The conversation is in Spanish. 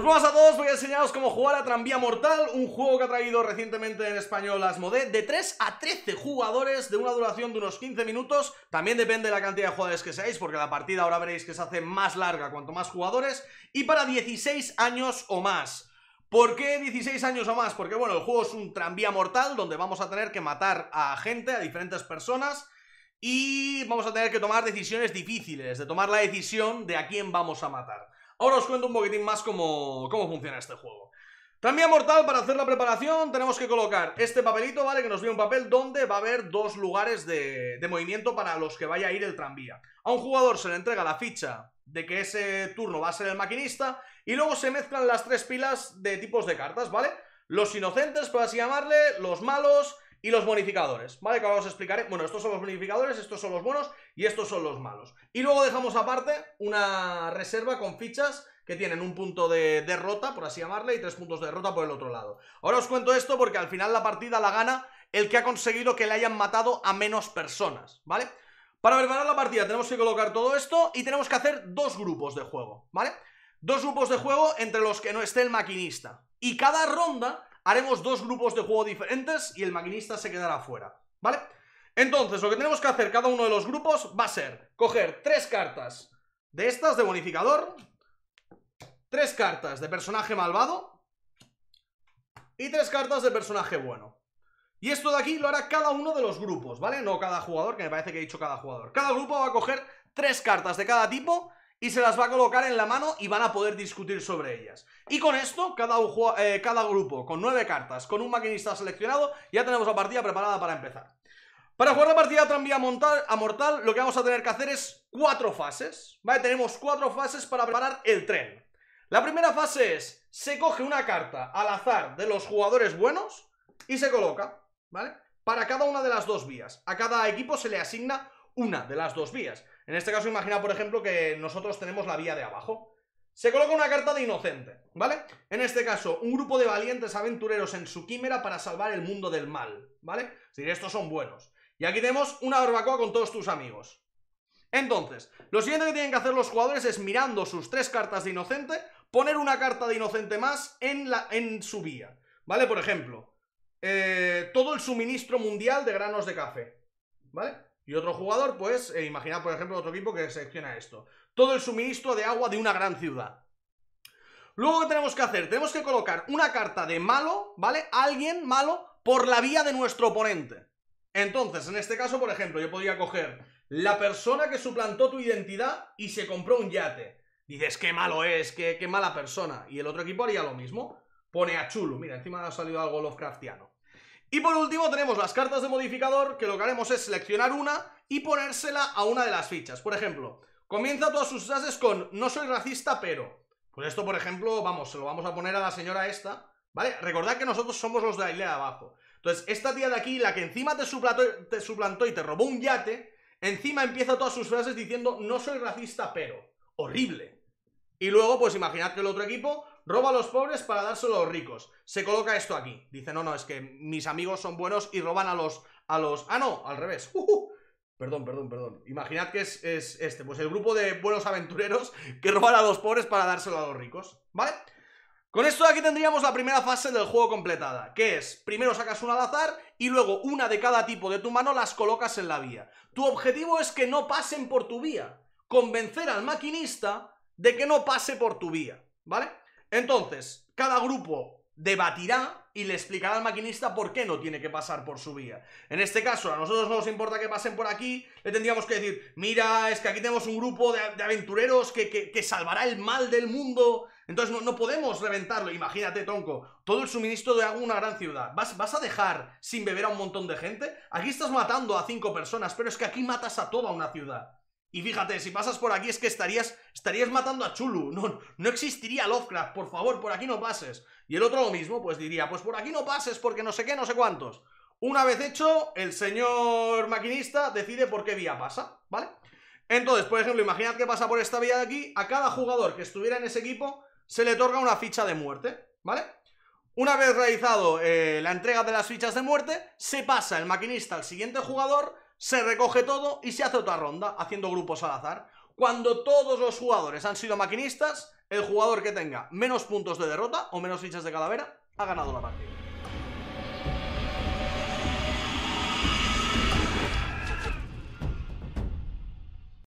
Pues vamos a todos, voy a enseñaros cómo jugar a Tranvía Mortal, un juego que ha traído recientemente en español Asmodee, de 3 a 13 jugadores, de una duración de unos 15 minutos, también depende de la cantidad de jugadores que seáis, porque la partida ahora veréis que se hace más larga cuanto más jugadores, y para 16 años o más. ¿Por qué 16 años o más? Porque bueno, el juego es un tranvía mortal, donde vamos a tener que matar a gente, a diferentes personas, y vamos a tener que tomar decisiones difíciles, de tomar la decisión de a quién vamos a matar. Ahora os cuento un poquitín más cómo, funciona este juego. Tranvía mortal, para hacer la preparación tenemos que colocar este papelito, ¿vale? Que nos viene un papel donde va a haber dos lugares de, de, movimiento para los que vaya a ir el tranvía. A un jugador se le entrega la ficha de que ese turno va a ser el maquinista y luego se mezclan las tres pilas de tipos de cartas, ¿vale? Los inocentes, por así llamarle, los malos y los bonificadores, ¿vale? Que ahora os explicaré. Bueno, estos son los bonificadores, estos son los buenos y estos son los malos. Y luego dejamos aparte una reserva con fichas que tienen un punto de derrota, por así llamarle, y tres puntos de derrota por el otro lado. Ahora os cuento esto porque al final la partida la gana el que ha conseguido que le hayan matado a menos personas, ¿vale? Para preparar la partida tenemos que colocar todo esto y tenemos que hacer dos grupos de juego, ¿vale? Dos grupos de juego entre los que no esté el maquinista. Y cada ronda Haremos dos grupos de juego diferentes y el maquinista se quedará fuera, ¿vale? Entonces, lo que tenemos que hacer cada uno de los grupos va a ser coger tres cartas de estas de bonificador, tres cartas de personaje malvado y tres cartas de personaje bueno. Y esto de aquí lo hará cada uno de los grupos, ¿vale? No cada jugador, que me parece que he dicho cada jugador. Cada grupo va a coger tres cartas de cada tipo y se las va a colocar en la mano y van a poder discutir sobre ellas. Y con esto, eh, cada, grupo con nueve cartas, con un maquinista seleccionado, ya tenemos la partida preparada para empezar. Para jugar la partida Tranvía a Mortal, lo que vamos a tener que hacer es cuatro fases, ¿vale? Tenemos cuatro fases para preparar el tren. La primera fase es, se coge una carta al azar de los jugadores buenos y se coloca, ¿vale? Para cada una de las dos vías. A cada equipo se le asigna una de las dos vías. En este caso, imagina, por ejemplo, que nosotros tenemos la vía de abajo. Se coloca una carta de inocente, ¿vale? En este caso, un grupo de valientes aventureros en su quimera para salvar el mundo del mal, ¿vale? Es decir, estos son buenos. Y aquí tenemos una barbacoa con todos tus amigos. Entonces, lo siguiente que tienen que hacer los jugadores es mirando sus tres cartas de inocente, poner una carta de inocente más en, la, en su vía, ¿vale? Por ejemplo, eh, todo el suministro mundial de granos de café, ¿vale? Y otro jugador, pues, eh, imaginar por ejemplo, otro equipo que selecciona esto. Todo el suministro de agua de una gran ciudad. Luego, ¿qué tenemos que hacer? Tenemos que colocar una carta de malo, ¿vale? Alguien malo por la vía de nuestro oponente. Entonces, en este caso, por ejemplo, yo podría coger la persona que suplantó tu identidad y se compró un yate. Dices, qué malo es, qué, qué mala persona. Y el otro equipo haría lo mismo. Pone a chulo Mira, encima ha salido algo Lovecraftiano. Y por último tenemos las cartas de modificador, que lo que haremos es seleccionar una y ponérsela a una de las fichas. Por ejemplo, comienza todas sus frases con no soy racista, pero... Pues esto, por ejemplo, vamos, se lo vamos a poner a la señora esta, ¿vale? Recordad que nosotros somos los de ahí de abajo. Entonces, esta tía de aquí, la que encima te, te suplantó y te robó un yate, encima empieza todas sus frases diciendo no soy racista, pero... Horrible. Y luego, pues imaginad que el otro equipo roba a los pobres para dárselo a los ricos. Se coloca esto aquí. Dice, no, no, es que mis amigos son buenos y roban a los... A los... Ah, no, al revés. Perdón, perdón, perdón. Imaginad que es, este, pues el grupo de buenos aventureros que roban a los pobres para dárselo a los ricos, ¿vale? Con esto aquí tendríamos la primera fase del juego completada, que es, primero sacas una al azar y luego una de cada tipo de tu mano las colocas en la vía. Tu objetivo es que no pasen por tu vía, convencer al maquinista de que no pase por tu vía, ¿vale? Entonces, cada grupo debatirá y le explicará al maquinista por qué no tiene que pasar por su vía. En este caso, a nosotros no nos importa que pasen por aquí, le tendríamos que decir, mira, es que aquí tenemos un grupo de, aventureros que, salvará el mal del mundo, entonces no, podemos reventarlo. Imagínate, Tonko, todo el suministro de alguna una gran ciudad. ¿Vas a dejar sin beber a un montón de gente? Aquí estás matando a cinco personas, pero es que aquí matas a toda una ciudad. Y fíjate, si pasas por aquí es que estarías, estarías matando a Chulu. No, no existiría Lovecraft, por favor, por aquí no pases. Y el otro lo mismo, pues diría, pues por aquí no pases porque no sé qué, no sé cuántos. Una vez hecho, el señor maquinista decide por qué vía pasa, ¿vale? Entonces, por ejemplo, imaginad que pasa por esta vía de aquí, a cada jugador que estuviera en ese equipo se le otorga una ficha de muerte, ¿vale? Una vez realizado eh, la entrega de las fichas de muerte, se pasa el maquinista al siguiente jugador se recoge todo y se hace otra ronda, haciendo grupos al azar. Cuando todos los jugadores han sido maquinistas, el jugador que tenga menos puntos de derrota o menos fichas de calavera ha ganado la partida.